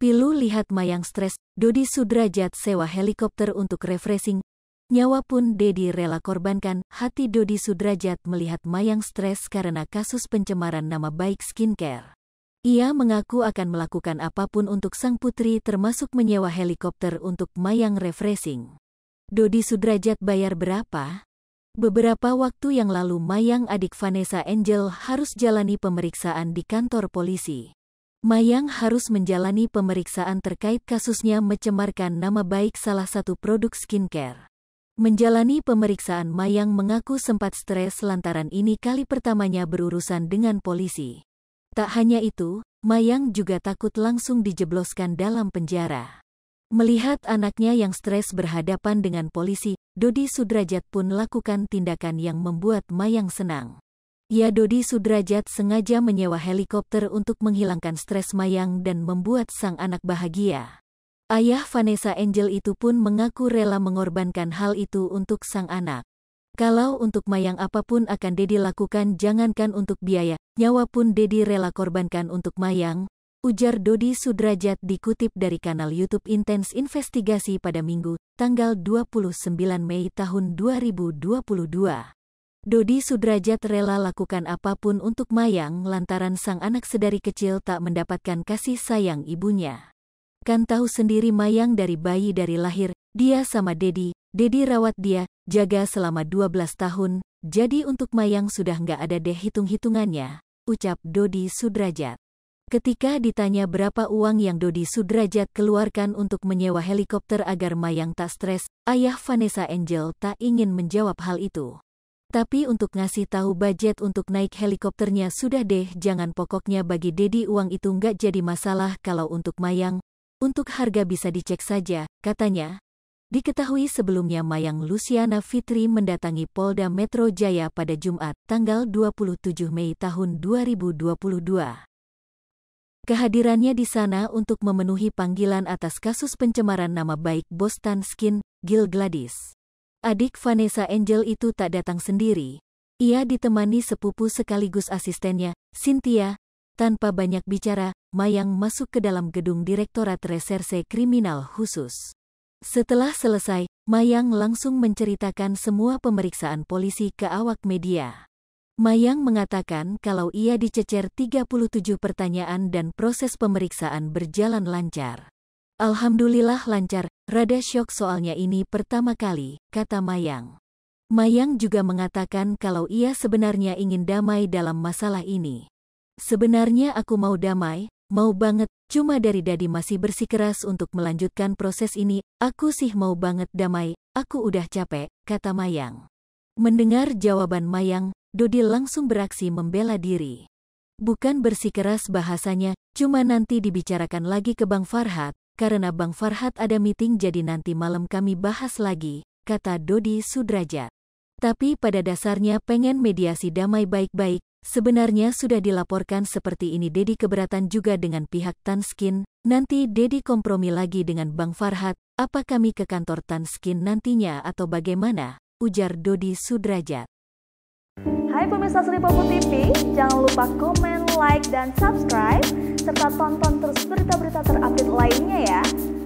Pilu lihat Mayang stres, Dodi Sudrajat sewa helikopter untuk refreshing. Nyawa pun Dedi rela korbankan, hati Dodi Sudrajat melihat Mayang stres karena kasus pencemaran nama baik skincare. Ia mengaku akan melakukan apapun untuk sang putri termasuk menyewa helikopter untuk Mayang refreshing. Dodi Sudrajat bayar berapa? Beberapa waktu yang lalu Mayang adik Vanessa Angel harus jalani pemeriksaan di kantor polisi. Mayang harus menjalani pemeriksaan terkait kasusnya mencemarkan nama baik salah satu produk skincare. Menjalani pemeriksaan Mayang mengaku sempat stres lantaran ini kali pertamanya berurusan dengan polisi. Tak hanya itu, Mayang juga takut langsung dijebloskan dalam penjara. Melihat anaknya yang stres berhadapan dengan polisi, Dodi Sudrajat pun lakukan tindakan yang membuat Mayang senang. Ya Dodi Sudrajat sengaja menyewa helikopter untuk menghilangkan stres Mayang dan membuat sang anak bahagia. Ayah Vanessa Angel itu pun mengaku rela mengorbankan hal itu untuk sang anak. Kalau untuk Mayang apapun akan Dedi lakukan jangankan untuk biaya, nyawa pun Dedi rela korbankan untuk Mayang, ujar Dodi Sudrajat dikutip dari kanal YouTube Intense Investigasi pada Minggu, tanggal 29 Mei tahun 2022. Dodi Sudrajat rela lakukan apapun untuk Mayang lantaran sang anak sedari kecil tak mendapatkan kasih sayang ibunya. Kan tahu sendiri Mayang dari bayi dari lahir, dia sama Dedi, Dedi rawat dia, jaga selama 12 tahun, jadi untuk Mayang sudah nggak ada deh hitung-hitungannya, ucap Dodi Sudrajat. Ketika ditanya berapa uang yang Dodi Sudrajat keluarkan untuk menyewa helikopter agar Mayang tak stres, ayah Vanessa Angel tak ingin menjawab hal itu. Tapi untuk ngasih tahu budget untuk naik helikopternya sudah deh jangan pokoknya bagi Dedi uang itu nggak jadi masalah kalau untuk Mayang. Untuk harga bisa dicek saja, katanya. Diketahui sebelumnya Mayang Luciana Fitri mendatangi Polda Metro Jaya pada Jumat, tanggal 27 Mei tahun 2022. Kehadirannya di sana untuk memenuhi panggilan atas kasus pencemaran nama baik Boston Skin, Gil Gladys. Adik Vanessa Angel itu tak datang sendiri. Ia ditemani sepupu sekaligus asistennya, Cynthia. Tanpa banyak bicara, Mayang masuk ke dalam gedung Direktorat Reserse Kriminal Khusus. Setelah selesai, Mayang langsung menceritakan semua pemeriksaan polisi ke awak media. Mayang mengatakan kalau ia dicecer 37 pertanyaan dan proses pemeriksaan berjalan lancar. Alhamdulillah lancar, Rada syok soalnya ini pertama kali, kata Mayang. Mayang juga mengatakan kalau ia sebenarnya ingin damai dalam masalah ini. Sebenarnya aku mau damai, mau banget, cuma dari dadi masih bersikeras untuk melanjutkan proses ini, aku sih mau banget damai, aku udah capek, kata Mayang. Mendengar jawaban Mayang, Dodi langsung beraksi membela diri. Bukan bersikeras bahasanya, cuma nanti dibicarakan lagi ke Bang Farhat, karena Bang Farhat ada meeting jadi nanti malam kami bahas lagi, kata Dodi Sudrajat. Tapi pada dasarnya pengen mediasi damai baik-baik, sebenarnya sudah dilaporkan seperti ini Dedi keberatan juga dengan pihak Tanskin, nanti Dedi kompromi lagi dengan Bang Farhat, apa kami ke kantor Tanskin nantinya atau bagaimana, ujar Dodi Sudrajat. Hai pemirsa Seripopo TV, jangan lupa komen, like, dan subscribe, serta tonton terus berita-berita terupdate lainnya ya.